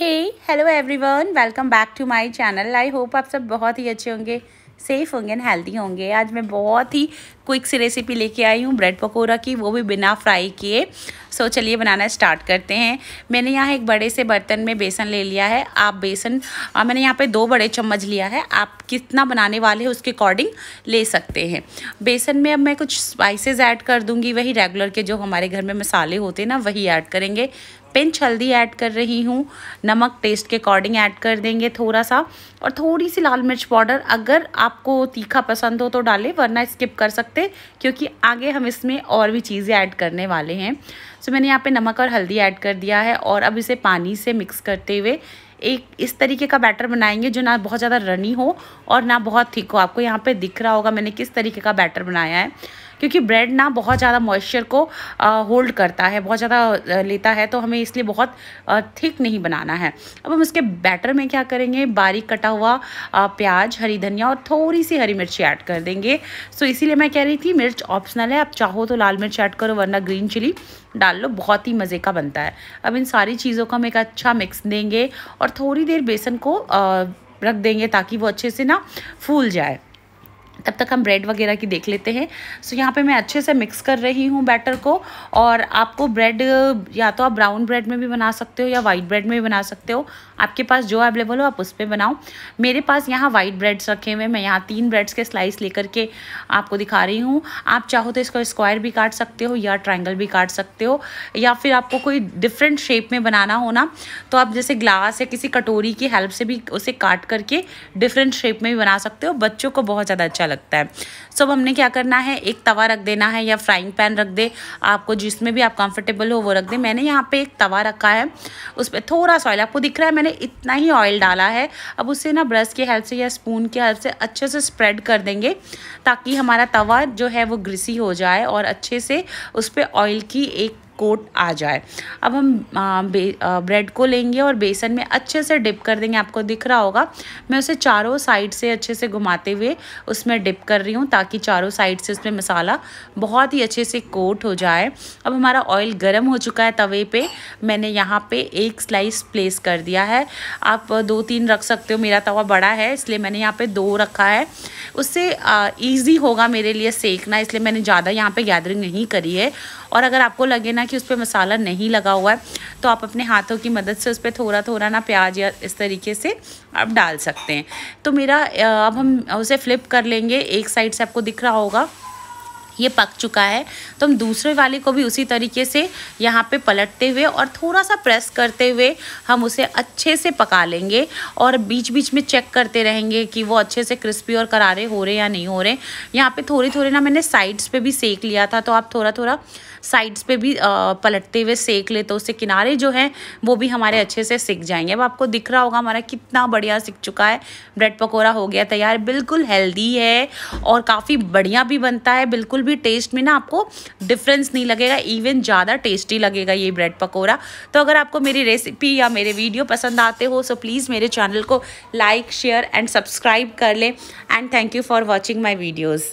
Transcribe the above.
hey hello everyone welcome back to my channel I hope आप सब बहुत ही अच्छे होंगे सेफ होंगे एंड हेल्दी होंगे आज मैं बहुत ही क्विक सी रेसिपी लेके आई हूँ ब्रेड पकौड़ा की वो भी बिना फ्राई किए सो so, चलिए बनाना स्टार्ट करते हैं मैंने यहाँ एक बड़े से बर्तन में बेसन ले लिया है आप बेसन और मैंने यहाँ पे दो बड़े चम्मच लिया है आप कितना बनाने वाले हैं उसके अकॉर्डिंग ले सकते हैं बेसन में अब मैं कुछ स्पाइसेस ऐड कर दूँगी वही रेगुलर के जो हमारे घर में मसाले होते हैं ना वही ऐड करेंगे पिंच हल्दी ऐड कर रही हूँ नमक टेस्ट के अकॉर्डिंग ऐड कर देंगे थोड़ा सा और थोड़ी सी लाल मिर्च पाउडर अगर आपको तीखा पसंद हो तो डालें वरना स्किप कर सकते क्योंकि आगे हम इसमें और भी चीज़ें ऐड करने वाले हैं सो मैंने यहाँ पे नमक और हल्दी ऐड कर दिया है और अब इसे पानी से मिक्स करते हुए एक इस तरीके का बैटर बनाएंगे जो ना बहुत ज़्यादा रनी हो और ना बहुत थिक हो आपको यहाँ पे दिख रहा होगा मैंने किस तरीके का बैटर बनाया है क्योंकि ब्रेड ना बहुत ज़्यादा मॉइस्चर को होल्ड करता है बहुत ज़्यादा लेता है तो हमें इसलिए बहुत थिक नहीं बनाना है अब हम इसके बैटर में क्या करेंगे बारीक कटा हुआ प्याज हरी धनिया और थोड़ी सी हरी मिर्ची ऐड कर देंगे सो इसीलिए मैं कह रही थी मिर्च ऑप्शनल है आप चाहो तो लाल मिर्च ऐड करो वरना ग्रीन चिली डाल लो बहुत ही मज़े का बनता है अब इन सारी चीज़ों का हम एक अच्छा मिक्स देंगे और थोड़ी देर बेसन को रख देंगे ताकि वो अच्छे से ना फूल जाए तब तक हम ब्रेड वगैरह की देख लेते हैं सो so, यहाँ पे मैं अच्छे से मिक्स कर रही हूँ बैटर को और आपको ब्रेड या तो आप ब्राउन ब्रेड में भी बना सकते हो या वाइट ब्रेड में भी बना सकते हो आपके पास जो अवेलेबल हो आप उस पर बनाओ मेरे पास यहाँ वाइट ब्रेड्स रखे हुए मैं यहाँ तीन ब्रेड्स के स्लाइस लेकर के आपको दिखा रही हूँ आप चाहो तो इसको स्क्वायर भी काट सकते हो या ट्राइंगल भी काट सकते हो या फिर आपको कोई डिफरेंट शेप में बनाना हो ना तो आप जैसे ग्लास या किसी कटोरी की हेल्प से भी उसे काट करके डिफरेंट शेप में भी बना सकते हो बच्चों को बहुत ज़्यादा अच्छा लगता सकता है सब हमने क्या करना है एक तवा रख देना है या फ्राइंग पैन रख दे आपको जिसमें भी आप कंफर्टेबल हो वो रख दे मैंने यहाँ पे एक तवा रखा है उस पर थोड़ा सा ऑयल आपको दिख रहा है मैंने इतना ही ऑयल डाला है अब उसे ना ब्रश की हेल्प से या स्पून की हेल्प से अच्छे से स्प्रेड कर देंगे ताकि हमारा तवा जो है वो ग्रिसी हो जाए और अच्छे से उस पर ऑयल की एक कोट आ जाए अब हम ब्रेड को लेंगे और बेसन में अच्छे से डिप कर देंगे आपको दिख रहा होगा मैं उसे चारों साइड से अच्छे से घुमाते हुए उसमें डिप कर रही हूँ ताकि चारों साइड से उसमें मसाला बहुत ही अच्छे से कोट हो जाए अब हमारा ऑयल गर्म हो चुका है तवे पे मैंने यहाँ पे एक स्लाइस प्लेस कर दिया है आप दो तीन रख सकते हो मेरा तवा बड़ा है इसलिए मैंने यहाँ पर दो रखा है उससे ईजी होगा मेरे लिए सेकना इसलिए मैंने ज़्यादा यहाँ पर गैदरिंग नहीं करी है और अगर आपको लगे ना कि उस पर मसाला नहीं लगा हुआ है तो आप अपने हाथों की मदद से उस पर थोड़ा थोड़ा ना प्याज या इस तरीके से आप डाल सकते हैं तो मेरा अब हम उसे फ्लिप कर लेंगे एक साइड से आपको दिख रहा होगा ये पक चुका है तो हम दूसरे वाले को भी उसी तरीके से यहाँ पे पलटते हुए और थोड़ा सा प्रेस करते हुए हम उसे अच्छे से पका लेंगे और बीच बीच में चेक करते रहेंगे कि वो अच्छे से क्रिस्पी और करारे हो रहे या नहीं हो रहे यहाँ पे थोड़े थोड़े ना मैंने साइड्स पे भी सेक लिया था तो आप थोड़ा थोड़ा साइड्स पे भी पलटते हुए सेक ले तो उससे किनारे जो हैं वो भी हमारे अच्छे से सिक जाएंगे अब आपको दिख रहा होगा हमारा कितना बढ़िया सिक चुका है ब्रेड पकौड़ा हो गया तैयार बिल्कुल हेल्दी है और काफ़ी बढ़िया भी बनता है बिल्कुल भी टेस्ट में ना आपको डिफरेंस नहीं लगेगा इवन ज़्यादा टेस्टी लगेगा ये ब्रेड पकौड़ा तो अगर आपको मेरी रेसिपी या मेरे वीडियो पसंद आते हो सो प्लीज़ मेरे चैनल को लाइक शेयर एंड सब्सक्राइब कर लें and thank you for watching my videos